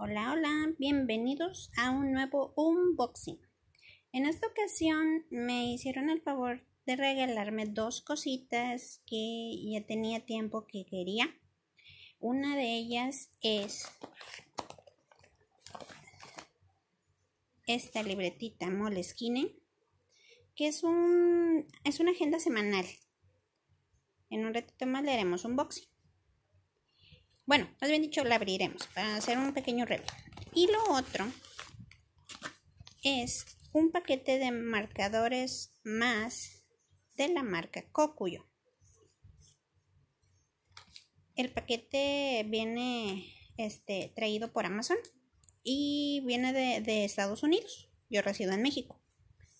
Hola, hola, bienvenidos a un nuevo unboxing. En esta ocasión me hicieron el favor de regalarme dos cositas que ya tenía tiempo que quería. Una de ellas es esta libretita Moleskine, que es, un, es una agenda semanal. En un ratito más le haremos un bueno, más bien dicho, la abriremos para hacer un pequeño review. Y lo otro es un paquete de marcadores más de la marca Cocuyo. El paquete viene este, traído por Amazon y viene de, Estados Unidos. Yo resido en México.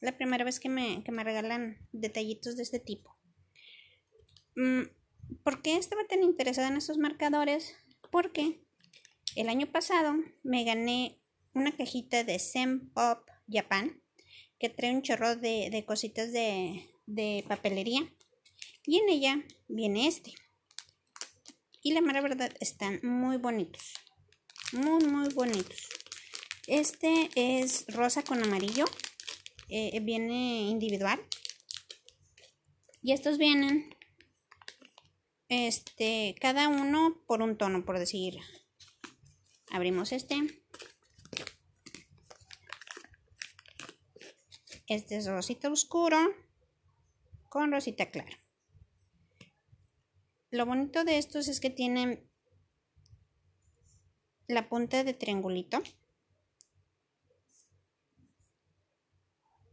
La primera vez que me, regalan detallitos de este tipo. Mm, ¿Por qué estaba tan interesada en estos marcadores? Porque el año pasado me gané una cajita de sem Pop Japan que trae un chorro de, cositas de, papelería y en ella viene este. Y la mala verdad están muy bonitos, muy muy bonitos. Este es rosa con amarillo, eh, viene individual y estos vienen este, cada uno por un tono, por decir. Abrimos este. Este es rosita oscuro con rosita clara. Lo bonito de estos es que tienen la punta de triangulito.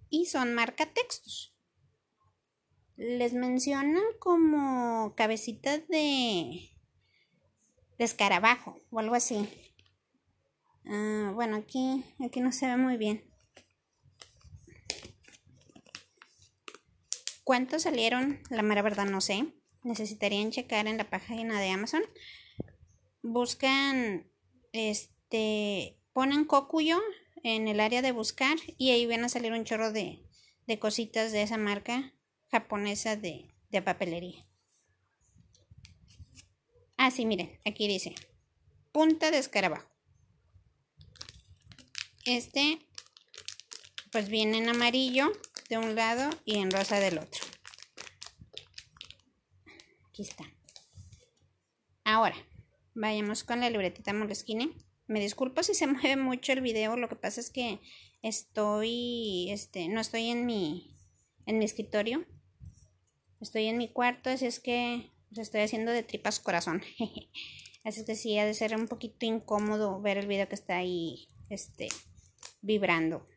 Y son marca textos les mencionan como cabecita de, escarabajo o algo así. Ah, bueno, aquí, aquí no se ve muy bien. ¿Cuántos salieron? La mera verdad no sé. Necesitarían checar en la página de Amazon. Buscan, este, ponen Cocuyo en el área de buscar y ahí van a salir un chorro de, de cositas de esa marca japonesa de, papelería. así ah, miren, aquí dice punta de escarabajo. Este, pues viene en amarillo de un lado y en rosa del otro. Aquí está. Ahora, vayamos con la libretita Moleskine. Me disculpo si se mueve mucho el video, lo que pasa es que estoy, este, no estoy en mi, en mi escritorio, Estoy en mi cuarto, así es que pues, estoy haciendo de tripas corazón. así es que sí, ha de ser un poquito incómodo ver el video que está ahí este, vibrando.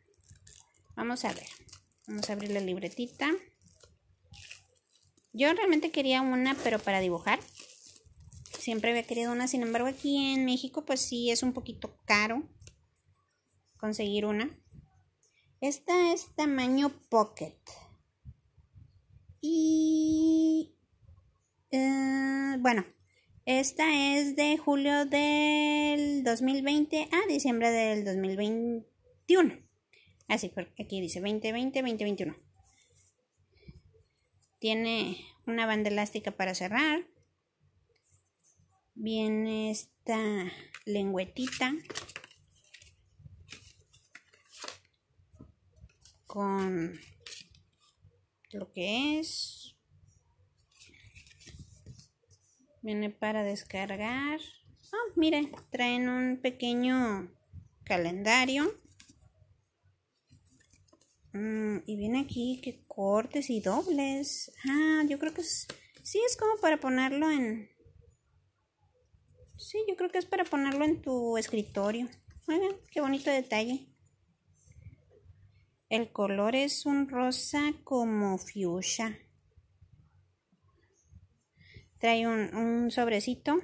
Vamos a ver. Vamos a abrir la libretita. Yo realmente quería una, pero para dibujar. Siempre había querido una, sin embargo aquí en México pues sí es un poquito caro conseguir una. Esta es tamaño pocket. Y eh, bueno, esta es de julio del 2020 a diciembre del 2021. Así, ah, porque aquí dice 2020-2021. Tiene una banda elástica para cerrar. Viene esta lengüetita con lo que es. Viene para descargar. Ah, miren, traen un pequeño calendario. Mm, y viene aquí que cortes y dobles. Ah, yo creo que es... Sí, es como para ponerlo en... Sí, yo creo que es para ponerlo en tu escritorio. miren qué bonito detalle. El color es un rosa como fuchsia. Trae un, sobrecito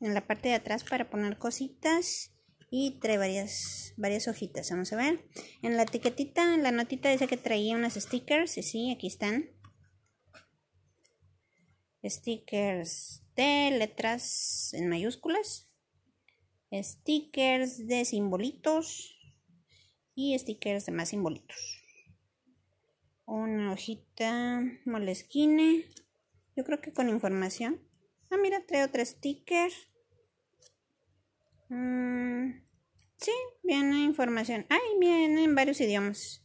en la parte de atrás para poner cositas y trae varias, varias hojitas. Vamos a ver. En la etiquetita, en la notita dice que traía unas stickers. Y sí, aquí están. Stickers de letras en mayúsculas. Stickers de simbolitos y stickers de más simbolitos. Una hojita molesquine. Yo creo que con información. Ah, mira, trae otro sticker. Mm, sí, viene información. Ay, viene en varios idiomas.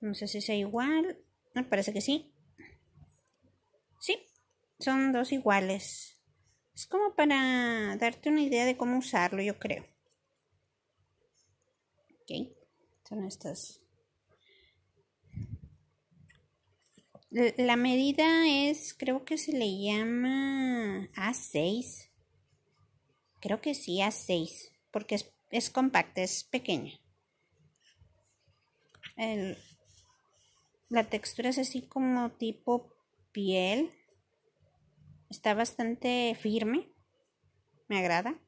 No sé si sea igual. Me parece que sí. Sí, son dos iguales. Es como para darte una idea de cómo usarlo, yo creo. Son estas. La medida es, creo que se le llama A6. Creo que sí, A6, porque es, compacta, es pequeña. la textura es así como tipo piel. Está bastante firme. Me agrada.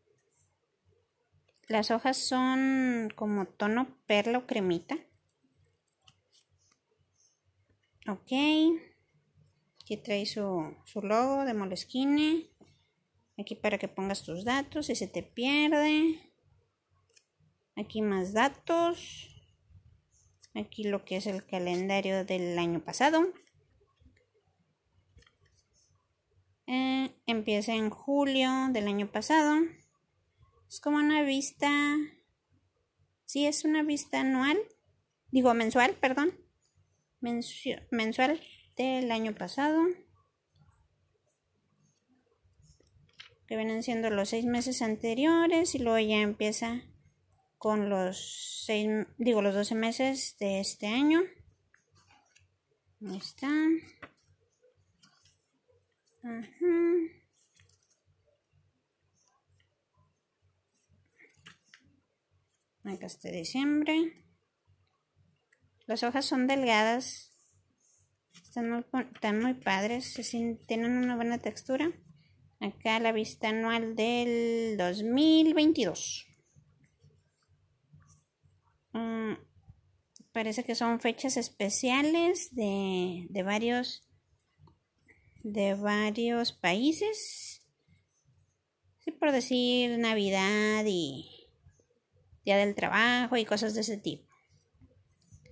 Las hojas son como tono perla o cremita. Ok. Aquí trae su, logo de Moleskine. Aquí para que pongas tus datos si se te pierde. Aquí más datos. Aquí lo que es el calendario del año pasado. Eh, empieza en julio del año pasado. Es como una vista, sí, es una vista anual, digo mensual, perdón, mensual del año pasado. Que vienen siendo los seis meses anteriores y luego ya empieza con los seis, digo los doce meses de este año. Ahí está. Ajá. Acá está diciembre. Las hojas son delgadas. Están muy, padres. Tienen una buena textura. Acá la vista anual del 2022. Mm, parece que son fechas especiales de, de varios de varios países. Sí, por decir Navidad y día del trabajo y cosas de ese tipo.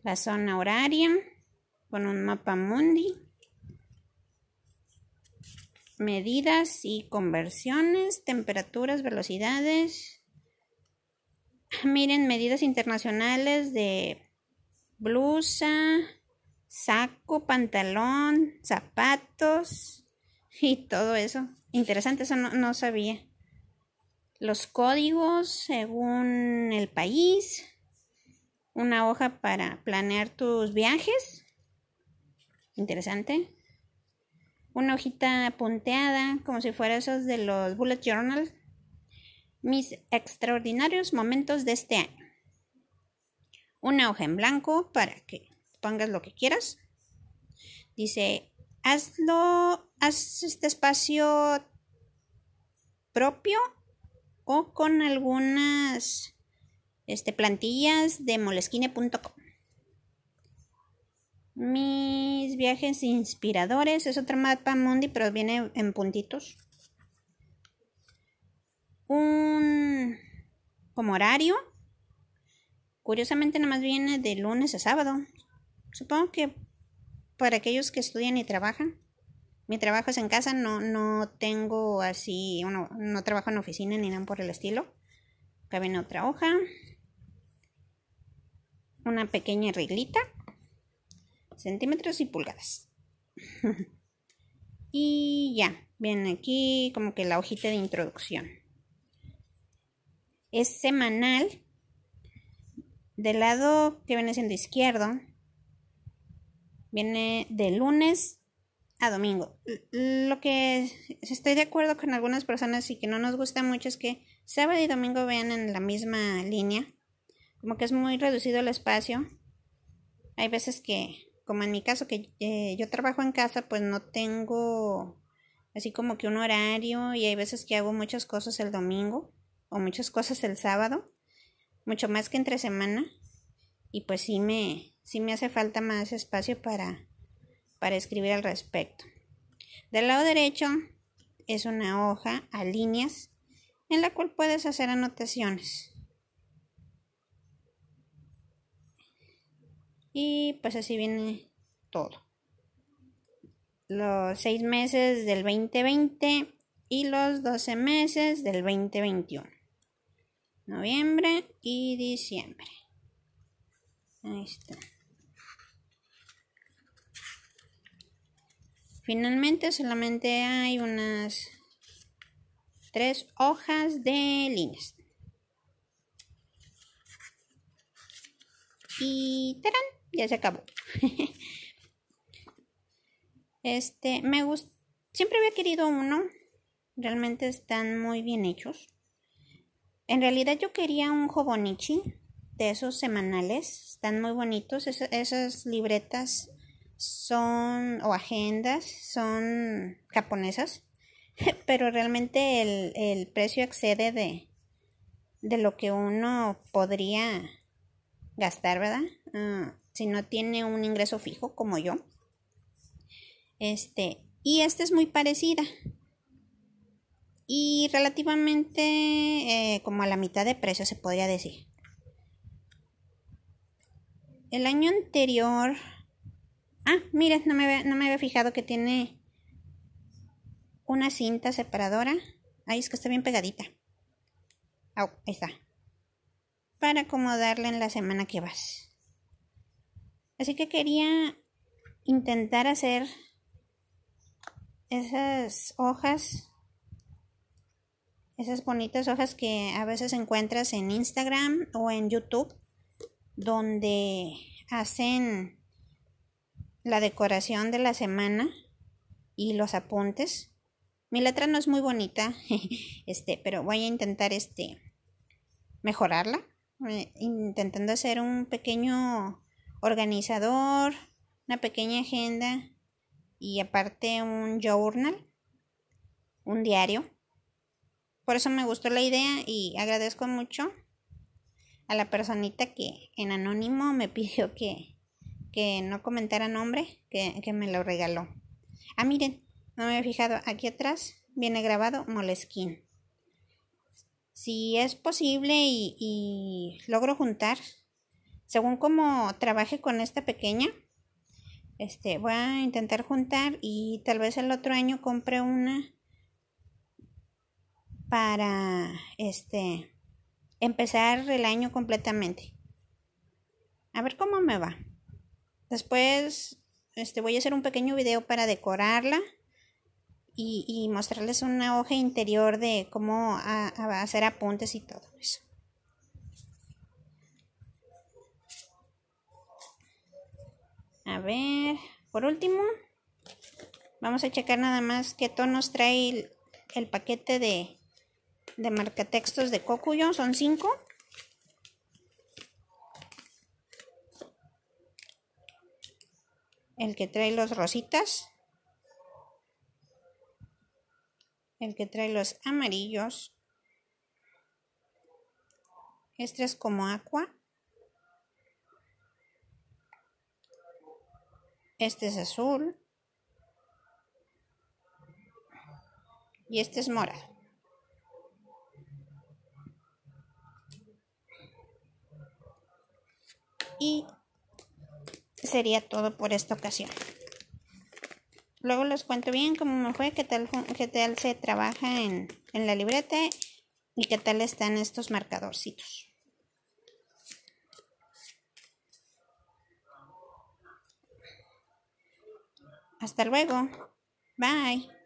La zona horaria con un mapa mundi. Medidas y conversiones, temperaturas, velocidades. Ah, miren, medidas internacionales de blusa, saco, pantalón, zapatos y todo eso. Interesante, eso no, no sabía los códigos según el país, una hoja para planear tus viajes, interesante, una hojita punteada como si fuera esos de los bullet journal, mis extraordinarios momentos de este año, una hoja en blanco para que pongas lo que quieras, dice, hazlo, haz este espacio propio o con algunas este, plantillas de moleskine.com. Mis viajes inspiradores es otro mapa mundi, pero viene en puntitos. Un como horario. Curiosamente nada más viene de lunes a sábado. Supongo que para aquellos que estudian y trabajan mi trabajo es en casa, no, tengo así, no trabajo en oficina ni nada por el estilo. Acá viene otra hoja. Una pequeña reglita. Centímetros y pulgadas. y ya, viene aquí como que la hojita de introducción. Es semanal. Del lado que viene siendo izquierdo, viene de lunes a domingo. Lo que estoy de acuerdo con algunas personas y que no nos gusta mucho es que sábado y domingo vean en la misma línea. Como que es muy reducido el espacio. Hay veces que, como en mi caso, que eh, yo trabajo en casa, pues no tengo así como que un horario y hay veces que hago muchas cosas el domingo o muchas cosas el sábado, mucho más que entre semana. Y pues sí me, sí me hace falta más espacio para para escribir al respecto. Del lado derecho es una hoja a líneas en la cual puedes hacer anotaciones. Y pues así viene todo. Los seis meses del 2020 y los 12 meses del 2021. Noviembre y diciembre. Ahí está. Finalmente solamente hay unas tres hojas de líneas. Y ¡tarán! Ya se acabó. este, me gusta. Siempre había querido uno. Realmente están muy bien hechos. En realidad yo quería un Hobonichi de esos semanales. Están muy bonitos. esas libretas son, o agendas, son japonesas, pero realmente el, el precio excede de, de, lo que uno podría gastar, ¿verdad? Ah, si no tiene un ingreso fijo como yo. Este, y esta es muy parecida. Y relativamente eh, como a la mitad de precio se podría decir. El año anterior Ah, miren, no me, había, no me había fijado que tiene una cinta separadora. Ahí es que está bien pegadita. Oh, ahí está. Para acomodarla en la semana que vas. Así que quería intentar hacer esas hojas esas bonitas hojas que a veces encuentras en Instagram o en YouTube, donde hacen la decoración de la semana y los apuntes. Mi letra no es muy bonita, este, pero voy a intentar este mejorarla, eh, intentando hacer un pequeño organizador, una pequeña agenda y aparte un journal, un diario. Por eso me gustó la idea y agradezco mucho a la personita que en anónimo me pidió que que no comentara nombre, que, me lo regaló. Ah, miren, no me he fijado, aquí atrás viene grabado Moleskin. Si es posible y, logro juntar, según como trabaje con esta pequeña, este, voy a intentar juntar y tal vez el otro año compre una para este empezar el año completamente. A ver cómo me va. Después este, voy a hacer un pequeño video para decorarla y, mostrarles una hoja interior de cómo a, hacer apuntes y todo eso. A ver, por último, vamos a checar nada más qué tonos trae el, paquete de, de marcatextos de cocuyo Son cinco. el que trae los rositas, el que trae los amarillos, este es como agua, este es azul y este es mora. Y sería todo por esta ocasión. Luego les cuento bien cómo me fue, qué tal, qué tal se trabaja en, en la libreta y qué tal están estos marcadorcitos. Hasta luego. Bye.